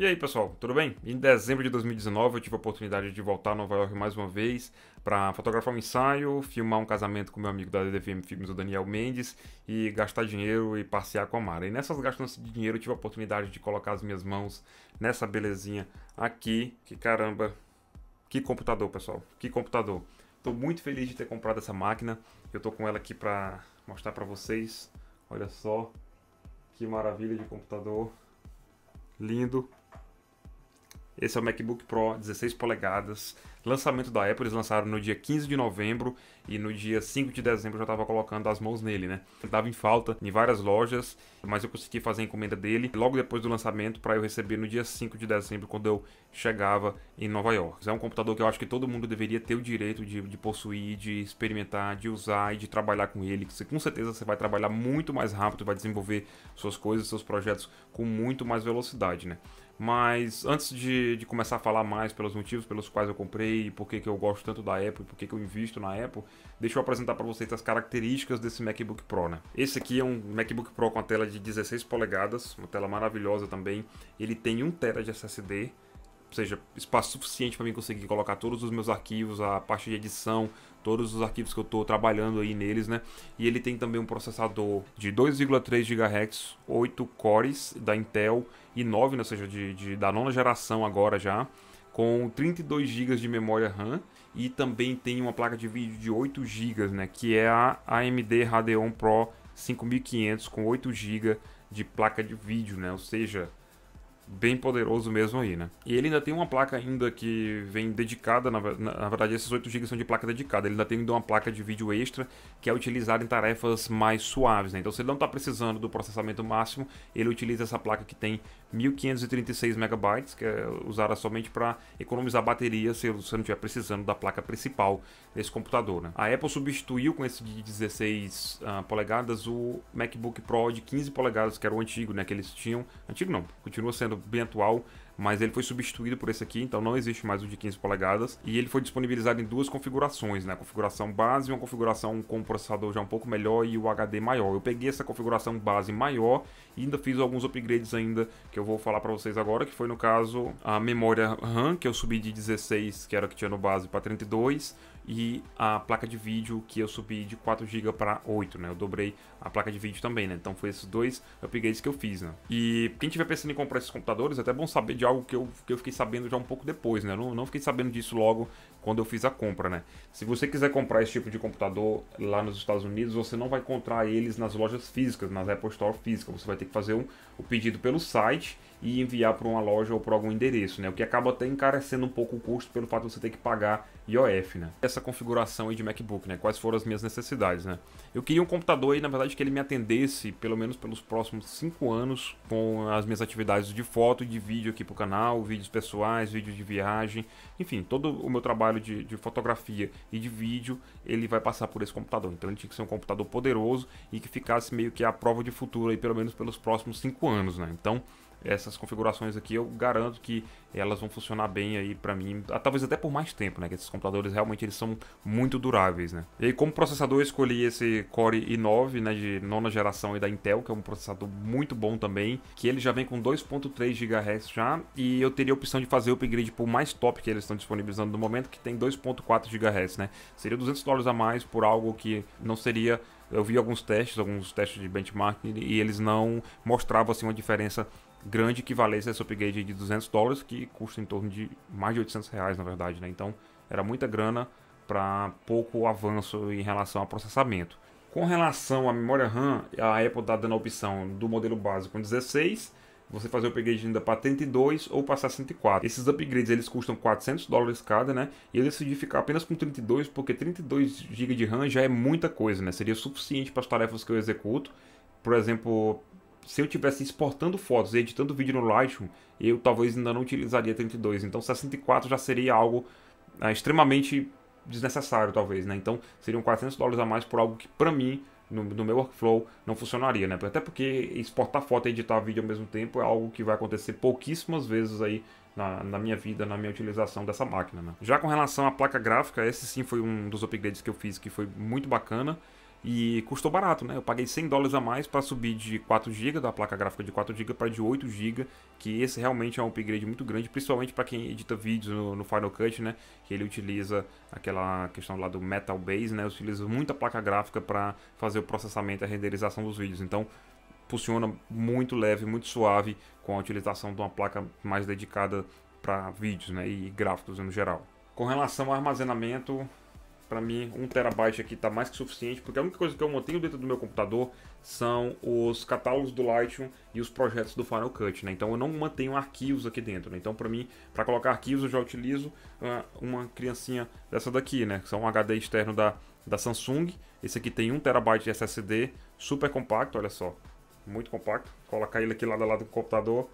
E aí, pessoal, tudo bem? Em dezembro de 2019 eu tive a oportunidade de voltar a Nova York mais uma vez para fotografar um ensaio, filmar um casamento com meu amigo da DDVM Filmes, o Daniel Mendes, e gastar dinheiro e passear com a Mara. E nessas gastanças de dinheiro eu tive a oportunidade de colocar as minhas mãos nessa belezinha aqui, que caramba, que computador, pessoal, que computador. Estou muito feliz de ter comprado essa máquina, eu estou com ela aqui para mostrar para vocês, olha só, que maravilha de computador, lindo. Esse é o MacBook Pro 16 polegadas, lançamento da Apple, eles lançaram no dia 15 de novembro e no dia 5 de dezembro eu já estava colocando as mãos nele, né? Ele tava em falta em várias lojas, mas eu consegui fazer a encomenda dele logo depois do lançamento para eu receber no dia 5 de dezembro quando eu chegava em Nova York. É um computador que eu acho que todo mundo deveria ter o direito de, de possuir, de experimentar, de usar e de trabalhar com ele. Você, com certeza você vai trabalhar muito mais rápido, vai desenvolver suas coisas, seus projetos com muito mais velocidade, né? Mas antes de, de começar a falar mais pelos motivos pelos quais eu comprei, comprei e por que, que eu gosto tanto da Apple, por que, que eu invisto na Apple, deixa eu apresentar para vocês as características desse MacBook Pro, né? Esse aqui é um MacBook Pro com a tela de 16 polegadas, uma tela maravilhosa também. Ele tem 1 TB de SSD, ou seja, espaço suficiente para mim conseguir colocar todos os meus arquivos, a parte de edição, todos os arquivos que eu estou trabalhando aí neles, né? E ele tem também um processador de 2,3 GHz, 8 cores da Intel e 9, né? ou seja, de, de, da nona geração agora já com 32 GB de memória RAM e também tem uma placa de vídeo de 8 GB, né, que é a AMD Radeon Pro 5500 com 8 GB de placa de vídeo, né? Ou seja, bem poderoso mesmo aí, né? E ele ainda tem uma placa ainda que vem dedicada, na, na, na verdade esses 8 GB são de placa dedicada, ele ainda tem uma placa de vídeo extra que é utilizada em tarefas mais suaves, né? Então se ele não está precisando do processamento máximo, ele utiliza essa placa que tem 1536 MB, que é usada somente para economizar bateria se você não estiver precisando da placa principal desse computador, né? A Apple substituiu com esse de 16 uh, ah, polegadas o MacBook Pro de 15 polegadas, que era o antigo, né? Que eles tinham... Antigo não, continua sendo bem atual mas ele foi substituído por esse aqui, então não existe mais o de 15 polegadas. E ele foi disponibilizado em duas configurações, né? A configuração base e uma configuração com o processador já um pouco melhor e o HD maior. Eu peguei essa configuração base maior e ainda fiz alguns upgrades ainda que eu vou falar para vocês agora, que foi no caso a memória RAM, que eu subi de 16, que era que tinha no base, para 32 e a placa de vídeo que eu subi de 4 GB para 8, né? Eu dobrei a placa de vídeo também, né? Então foi esses dois upgrades que eu fiz, né? E quem tiver pensando em comprar esses computadores, é até bom saber de algo que eu, que eu fiquei sabendo já um pouco depois, né? Eu não, não fiquei sabendo disso logo quando eu fiz a compra, né? Se você quiser comprar esse tipo de computador lá nos Estados Unidos, você não vai encontrar eles nas lojas físicas, nas Apple Store físicas. Você vai ter que fazer um, o pedido pelo site e enviar para uma loja ou para algum endereço, né? O que acaba até encarecendo um pouco o custo pelo fato de você ter que pagar IOF, né? Essa configuração aí de MacBook, né? Quais foram as minhas necessidades, né? Eu queria um computador aí, na verdade, que ele me atendesse, pelo menos pelos próximos 5 anos, com as minhas atividades de foto e de vídeo aqui pro canal, vídeos pessoais, vídeos de viagem, enfim, todo o meu trabalho de, de fotografia e de vídeo, ele vai passar por esse computador. Então ele tinha que ser um computador poderoso e que ficasse meio que à prova de futuro aí, pelo menos pelos próximos 5 anos, né? Então, essas configurações aqui eu garanto que elas vão funcionar bem aí para mim, ah, talvez até por mais tempo, né? Que esses computadores realmente eles são muito duráveis, né? E como processador eu escolhi esse Core i9, né, de nona geração e da Intel, que é um processador muito bom também, que ele já vem com 2.3 GHz já, e eu teria a opção de fazer o upgrade por mais top que eles estão disponibilizando no momento, que tem 2.4 GHz, né? Seria 200 dólares a mais por algo que não seria eu vi alguns testes, alguns testes de benchmark e eles não mostravam assim uma diferença grande que valesse esse upgrade de 200 dólares, que custa em torno de mais de 800 reais, na verdade, né? Então, era muita grana para pouco avanço em relação ao processamento. Com relação à memória RAM, a Apple está dando a opção do modelo básico com 16, você fazer o upgrade ainda para 32 ou passar 104. Esses upgrades eles custam 400 dólares cada, né? E eu decidi ficar apenas com 32 porque 32 GB de RAM já é muita coisa, né? Seria suficiente para as tarefas que eu executo. Por exemplo, se eu tivesse exportando fotos e editando vídeo no Lightroom, eu talvez ainda não utilizaria 32. Então 64 já seria algo ah, extremamente desnecessário, talvez, né? Então seriam 400 dólares a mais por algo que, para mim, no, no, meu workflow não funcionaria, né? Até porque exportar foto e editar vídeo ao mesmo tempo é algo que vai acontecer pouquíssimas vezes aí na, na, minha vida, na minha utilização dessa máquina, né? Já com relação à placa gráfica, esse sim foi um dos upgrades que eu fiz que foi muito bacana. E custou barato, né? Eu paguei 100 dólares a mais para subir de 4 GB, da placa gráfica de 4 GB para de 8 GB, que esse realmente é um upgrade muito grande, principalmente para quem edita vídeos no, no, Final Cut, né? Que ele utiliza aquela questão lá do Metal Base, né? Utiliza muita placa gráfica para fazer o processamento e a renderização dos vídeos. Então, funciona muito leve, muito suave com a utilização de uma placa mais dedicada para vídeos, né? E gráficos no geral. Com relação ao armazenamento, para mim, um terabyte aqui está mais que suficiente, porque a única coisa que eu mantenho dentro do meu computador são os catálogos do Lightroom e os projetos do Final Cut, né? Então eu não mantenho arquivos aqui dentro, né? Então para mim, para colocar arquivos eu já utilizo uh, uma criancinha dessa daqui, né? Que é um HD externo da, da Samsung. Esse aqui tem um terabyte de SSD, super compacto, olha só. Muito compacto. Colocar ele aqui lado a lado do computador.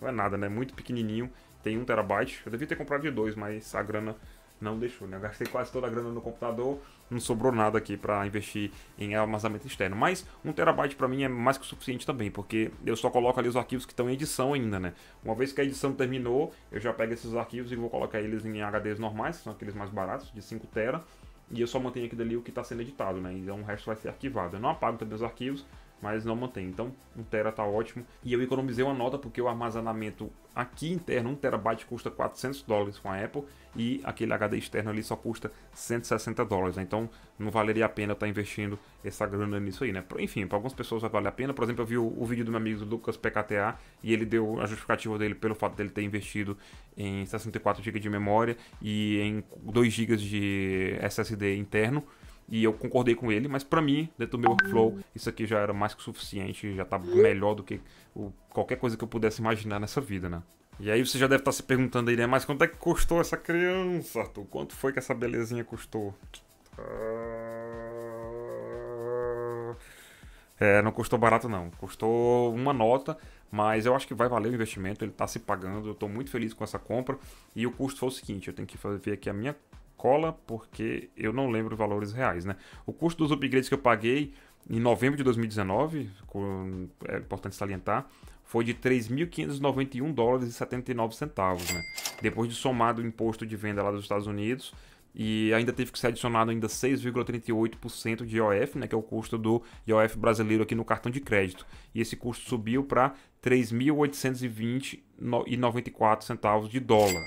Não é nada, né? Muito pequenininho. Tem um terabyte. Eu devia ter comprado de dois, mas a grana não deixou, né? Eu gastei quase toda a grana no computador, não sobrou nada aqui para investir em armazenamento externo. Mas um terabyte para mim é mais que o suficiente também, porque eu só coloco ali os arquivos que estão em edição ainda, né? Uma vez que a edição terminou, eu já pego esses arquivos e vou colocar eles em HDs normais, que são aqueles mais baratos, de 5 tera. E eu só mantenho aqui dali o que está sendo editado, né? Então o resto vai ser arquivado. Eu não apago também os arquivos, mas não mantém. Então, 1 tera tá ótimo. E eu economizei uma nota porque o armazenamento aqui interno, 1 terabyte custa 400 dólares com a Apple e aquele HD externo ali só custa 160 dólares. Né? Então, não valeria a pena estar tá investindo essa grana nisso aí, né? Enfim, para algumas pessoas vai valer a pena. Por exemplo, eu vi o, o vídeo do meu amigo Lucas PKTA e ele deu a justificativa dele pelo fato dele ter investido em 64 GB de memória e em 2 GB de SSD interno. E eu concordei com ele, mas para mim, dentro do meu workflow, isso aqui já era mais que suficiente, já tá melhor do que o, qualquer coisa que eu pudesse imaginar nessa vida, né? E aí você já deve estar tá se perguntando aí, né? Mas quanto é que custou essa criança, Arthur? Quanto foi que essa belezinha custou? Ah, é, não custou barato não. Custou uma nota, mas eu acho que vai valer o investimento, ele está se pagando, eu estou muito feliz com essa compra. E o custo foi o seguinte, eu tenho que ver aqui a minha cola, porque eu não lembro valores reais, né? O custo dos upgrades que eu paguei em novembro de 2019, com, é importante salientar, foi de 3.591 dólares e 79 centavos, né? Depois de somado o imposto de venda lá dos Estados Unidos, e ainda teve que ser adicionado ainda 6,38% de IOF, né, que é o custo do IOF brasileiro aqui no cartão de crédito. E esse custo subiu para 3.820,94 centavos de dólar.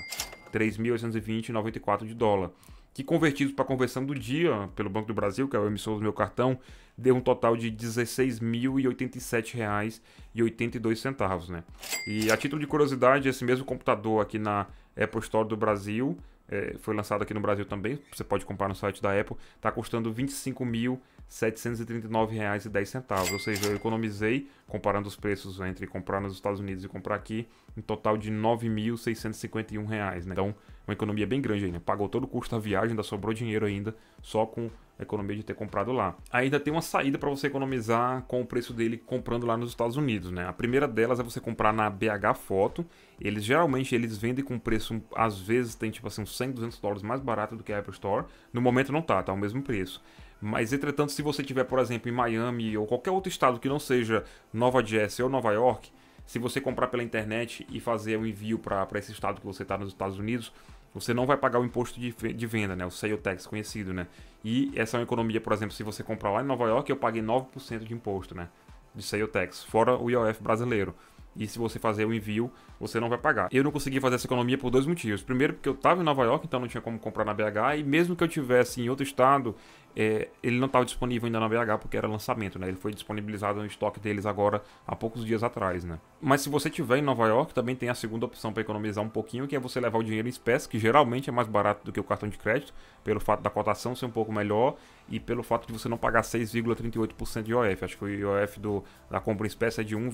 3.820,94 de dólar, que convertidos para a conversão do dia pelo Banco do Brasil, que é o emissor do meu cartão, deu um total de R$ 16.087,82, né? E a título de curiosidade, esse mesmo computador aqui na Apple Store do Brasil, é, foi lançado aqui no Brasil também, você pode comprar no site da Apple, está custando R$ 25.000 R$ 739,10. Ou seja, eu economizei, comparando os preços entre comprar nos Estados Unidos e comprar aqui, um total de R$ 9.651. Né? Então, uma economia bem grande aí, né? Pagou todo o custo da viagem, ainda sobrou dinheiro ainda, só com a economia de ter comprado lá. Ainda tem uma saída para você economizar com o preço dele comprando lá nos Estados Unidos, né? A primeira delas é você comprar na BH Foto. Eles geralmente eles vendem com preço, às vezes tem tipo assim uns 100, 200 dólares mais barato do que a Apple Store. No momento não tá, tá o mesmo preço. Mas, entretanto, se você tiver, por exemplo, em Miami ou qualquer outro estado que não seja Nova Jersey ou Nova York, se você comprar pela internet e fazer o um envio para esse estado que você está nos Estados Unidos, você não vai pagar o imposto de, de venda, né? O sale tax conhecido, né? E essa é uma economia, por exemplo, se você comprar lá em Nova York, eu paguei 9% de imposto, né? De sale tax, fora o IOF brasileiro. E se você fazer o envio, você não vai pagar. Eu não consegui fazer essa economia por dois motivos. Primeiro, porque eu estava em Nova York, então não tinha como comprar na BH, e mesmo que eu tivesse em outro estado, é, ele não estava disponível ainda na BH porque era lançamento, né? Ele foi disponibilizado no estoque deles agora há poucos dias atrás, né? Mas se você tiver em Nova York, também tem a segunda opção para economizar um pouquinho, que é você levar o dinheiro em espécie, que geralmente é mais barato do que o cartão de crédito, pelo fato da cotação ser um pouco melhor e pelo fato de você não pagar 6,38% de IOF. Acho que o IOF do, da compra em espécie é de 1,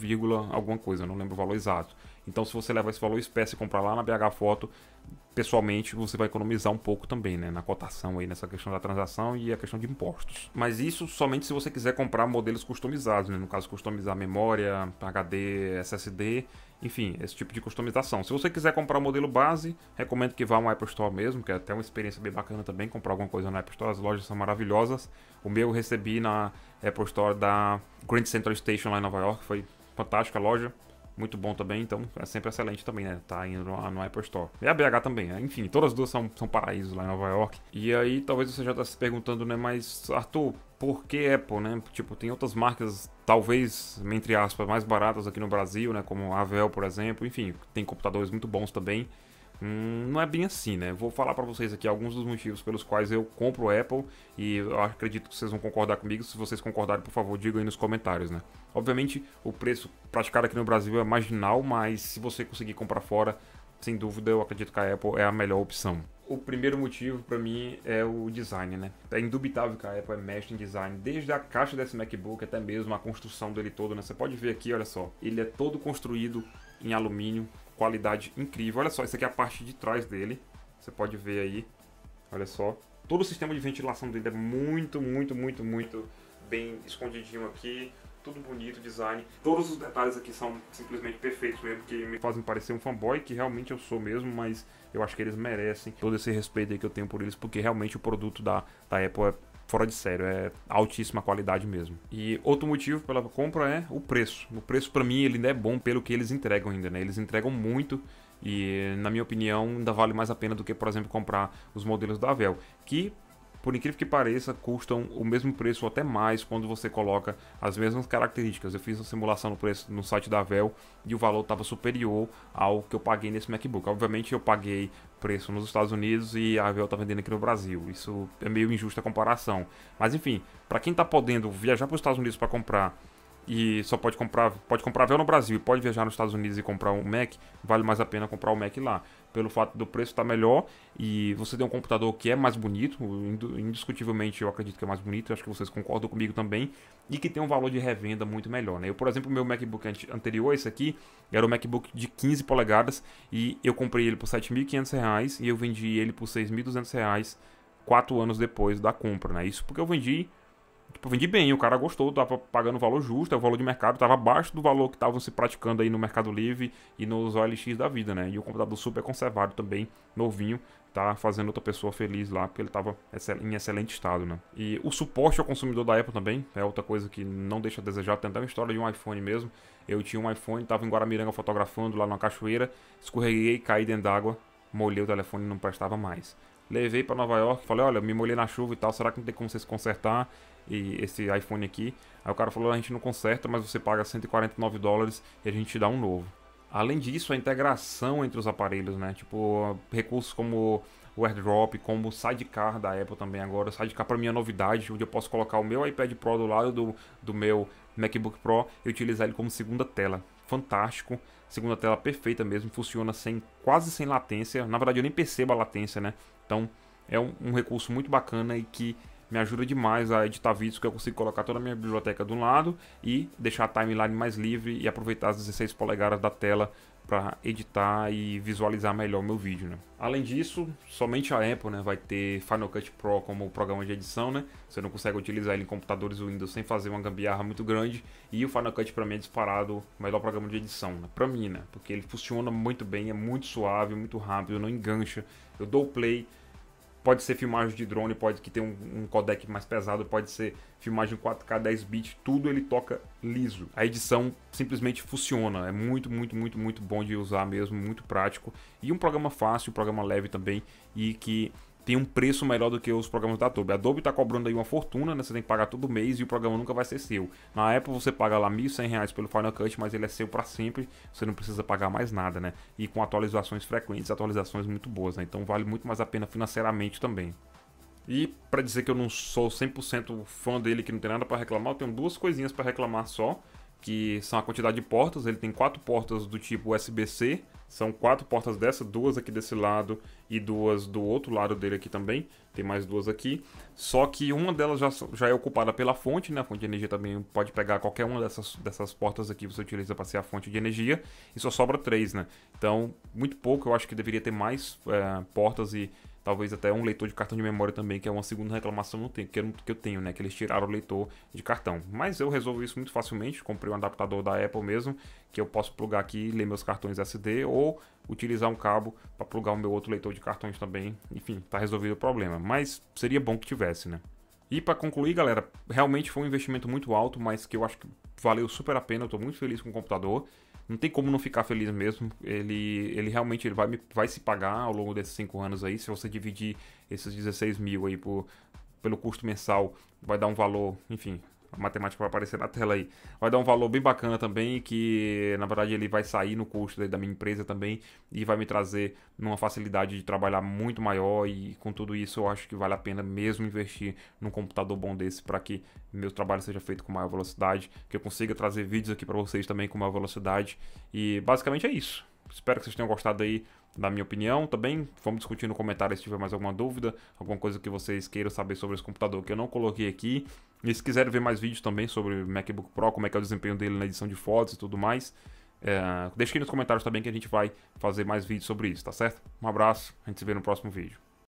alguma coisa, não lembro o valor exato. Então, se você levar esse valor espécie e comprar lá na BH Foto, pessoalmente você vai economizar um pouco também, né, na cotação aí nessa questão da transação e a questão de impostos. Mas isso somente se você quiser comprar modelos customizados, né, no caso customizar memória, HD, SSD, enfim, esse tipo de customização. Se você quiser comprar o um modelo base, recomendo que vá ao Apple Store mesmo, que é até uma experiência bem bacana também comprar alguma coisa na Apple Store, as lojas são maravilhosas. O meu eu recebi na Apple Store da Grand Central Station lá em Nova York, foi fantástica a loja muito bom também, então é sempre excelente também, né? Tá indo no, no Apple Store. E a BH também, né? enfim, todas as duas são, são paraísos lá em Nova York. E aí talvez você já tá se perguntando, né? Mas, Arthur, por que Apple, né? Tipo, tem outras marcas, talvez, entre aspas, mais baratas aqui no Brasil, né? Como a Avel, por exemplo. Enfim, tem computadores muito bons também. Hum, não é bem assim, né? Vou falar para vocês aqui alguns dos motivos pelos quais eu compro o Apple e eu acredito que vocês vão concordar comigo. Se vocês concordarem, por favor, digam aí nos comentários, né? Obviamente, o preço praticado aqui no Brasil é marginal, mas se você conseguir comprar fora, sem dúvida, eu acredito que a Apple é a melhor opção. O primeiro motivo para mim é o design, né? É indubitável que a Apple é mestre em design, desde a caixa desse MacBook até mesmo a construção dele todo, né? Você pode ver aqui, olha só, ele é todo construído em alumínio, qualidade incrível. Olha só, isso aqui é a parte de trás dele. Você pode ver aí, olha só. Todo o sistema de ventilação dele é muito, muito, muito, muito bem escondidinho aqui. Tudo bonito, design. Todos os detalhes aqui são simplesmente perfeitos mesmo, que me fazem parecer um fanboy, que realmente eu sou mesmo, mas eu acho que eles merecem todo esse respeito que eu tenho por eles, porque realmente o produto da, da Apple é fora de sério, é altíssima qualidade mesmo. E outro motivo pela compra é o preço. O preço para mim ele ainda é bom pelo que eles entregam ainda, né? Eles entregam muito e na minha opinião ainda vale mais a pena do que, por exemplo, comprar os modelos da Avel, que por incrível que pareça, custam o mesmo preço ou até mais quando você coloca as mesmas características. Eu fiz uma simulação no preço no site da Dell e o valor estava superior ao que eu paguei nesse MacBook. Obviamente eu paguei preço nos Estados Unidos e a Dell está vendendo aqui no Brasil. Isso é meio injusta a comparação. Mas enfim, para quem está podendo viajar para os Estados Unidos para comprar e só pode comprar, pode comprar véu no Brasil e pode viajar nos Estados Unidos e comprar um Mac, vale mais a pena comprar o um Mac lá. Pelo fato do preço estar tá melhor e você tem um computador que é mais bonito, indiscutivelmente eu acredito que é mais bonito, acho que vocês concordam comigo também, e que tem um valor de revenda muito melhor. Né? Eu, por exemplo, meu MacBook anterior, esse aqui, era um MacBook de 15 polegadas e eu comprei ele por R$ 7.500 e eu vendi ele por R$ 6.200 quatro anos depois da compra, né? Isso porque eu vendi tipo, vendi bem, o cara gostou, tava pagando o valor justo, é o valor de mercado tava abaixo do valor que estavam se praticando aí no Mercado Livre e nos OLX da vida, né? E o computador super conservado também, novinho, tá fazendo outra pessoa feliz lá, porque ele estava em excelente estado, né? E o suporte ao consumidor da Apple também é outra coisa que não deixa a desejar. Tem até uma história de um iPhone mesmo. Eu tinha um iPhone, estava em Guaramiranga fotografando lá na cachoeira, escorreguei, caí dentro d'água, molhei o telefone e não prestava mais. Levei para Nova York, falei, olha, me molhei na chuva e tal, será que não tem como vocês consertar e esse iPhone aqui? Aí o cara falou, a gente não conserta, mas você paga 149 dólares e a gente te dá um novo. Além disso, a integração entre os aparelhos, né? Tipo, recursos como o AirDrop, como o Sidecar da Apple também agora. O Sidecar para mim é novidade, onde eu posso colocar o meu iPad Pro do lado do, do meu MacBook Pro e utilizar ele como segunda tela. Fantástico. Segunda tela perfeita mesmo, funciona sem quase sem latência. Na verdade, eu nem percebo a latência, né? Então, é um, um recurso muito bacana e que me ajuda demais a editar vídeos, que eu consigo colocar toda a minha biblioteca de um lado e deixar a timeline mais livre e aproveitar as 16 polegadas da tela para editar e visualizar melhor o meu vídeo, né? Além disso, somente a Apple, né, vai ter Final Cut Pro como programa de edição, né? Você não consegue utilizar ele em computadores Windows sem fazer uma gambiarra muito grande, e o Final Cut para mim é disparado o melhor programa de edição, né? Para mim, né? Porque ele funciona muito bem, é muito suave, muito rápido, não engancha. Eu dou play, Pode ser filmagem de drone, pode que tem um, um codec mais pesado, pode ser filmagem 4K 10 bits, tudo ele toca liso. A edição simplesmente funciona, é muito, muito, muito, muito bom de usar mesmo, muito prático e um programa fácil, um programa leve também e que tem um preço melhor do que os programas da Adobe. A Adobe está cobrando aí uma fortuna, né? Você tem que pagar todo mês e o programa nunca vai ser seu. Na Apple você paga lá R$ 1.100 pelo Final Cut, mas ele é seu para sempre. Você não precisa pagar mais nada, né? E com atualizações frequentes, atualizações muito boas, né? Então vale muito mais a pena financeiramente também. E para dizer que eu não sou 100% fã dele, que não tem nada para reclamar, eu tenho duas coisinhas para reclamar só, que são a quantidade de portas. Ele tem quatro portas do tipo USB-C, são quatro portas dessa, duas aqui desse lado e duas do outro lado dele aqui também. Tem mais duas aqui. Só que uma delas já, já é ocupada pela fonte, né? A fonte de energia também pode pegar qualquer uma dessas, dessas portas aqui você utiliza para ser a fonte de energia. E só sobra três, né? Então, muito pouco. Eu acho que deveria ter mais é, portas e talvez até um leitor de cartão de memória também, que é uma segunda reclamação que eu tenho, né? Que eles tiraram o leitor de cartão. Mas eu resolvo isso muito facilmente, comprei um adaptador da Apple mesmo, que eu posso plugar aqui e ler meus cartões SD ou utilizar um cabo para plugar o meu outro leitor de cartões também. Enfim, tá resolvido o problema, mas seria bom que tivesse, né? E para concluir, galera, realmente foi um investimento muito alto, mas que eu acho que valeu super a pena. Eu tô muito feliz com o computador não tem como não ficar feliz mesmo. Ele, ele realmente ele vai, vai se pagar ao longo desses 5 anos aí. Se você dividir esses 16 mil aí por, pelo custo mensal, vai dar um valor, enfim, a matemática vai aparecer na tela aí. Vai dar um valor bem bacana também, que na verdade ele vai sair no custo da minha empresa também e vai me trazer uma facilidade de trabalhar muito maior e com tudo isso eu acho que vale a pena mesmo investir num computador bom desse para que meu trabalho seja feito com maior velocidade, que eu consiga trazer vídeos aqui para vocês também com maior velocidade e basicamente é isso. Espero que vocês tenham gostado aí da minha opinião também. Vamos discutir no comentário se tiver mais alguma dúvida, alguma coisa que vocês queiram saber sobre esse computador que eu não coloquei aqui. E se quiserem ver mais vídeos também sobre o MacBook Pro, como é que é o desempenho dele na edição de fotos e tudo mais, é, deixa aqui nos comentários também que a gente vai fazer mais vídeos sobre isso, tá certo? Um abraço, a gente se vê no próximo vídeo.